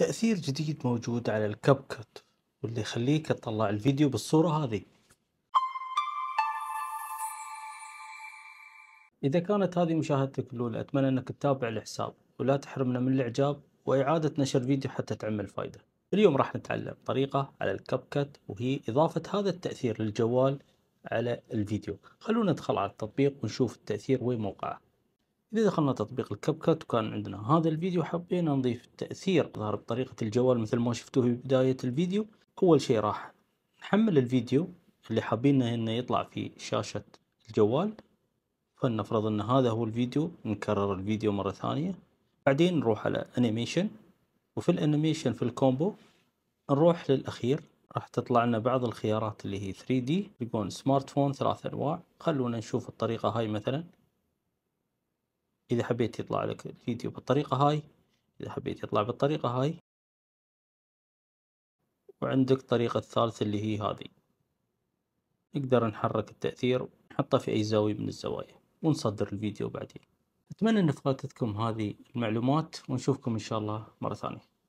تأثير جديد موجود على الكب كت واللي يخليك تطلع الفيديو بالصورة هذه إذا كانت هذه مشاهدتك الأولى أتمنى أنك تتابع الحساب ولا تحرمنا من الإعجاب وإعادة نشر فيديو حتى تعمل فايدة اليوم راح نتعلم طريقة على الكب كت وهي إضافة هذا التأثير للجوال على الفيديو خلونا ندخل على التطبيق ونشوف التأثير وين موقعه إذا دخلنا تطبيق الكب كات وكان عندنا هذا الفيديو حبينا نضيف تأثير ظهر بطريقة الجوال مثل ما شفتوه في بداية الفيديو أول شيء راح نحمل الفيديو اللي حابين إنه يطلع في شاشة الجوال فلنفرض أن هذا هو الفيديو نكرر الفيديو مرة ثانية بعدين نروح على أنيميشن وفي الأنيميشن في الكومبو نروح للأخير راح تطلع لنا بعض الخيارات اللي هي 3D يقول سمارت فون ثلاث أنواع خلونا نشوف الطريقة هاي مثلا إذا حبيت يطلع لك الفيديو بالطريقة هاي إذا حبيت يطلع بالطريقة هاي وعندك الطريقة الثالثة اللي هي هذه نقدر نحرك التأثير ونحطه في أي زاوية من الزوايا ونصدر الفيديو بعدين أتمنى أن فاتتكم هذه المعلومات ونشوفكم إن شاء الله مرة ثانية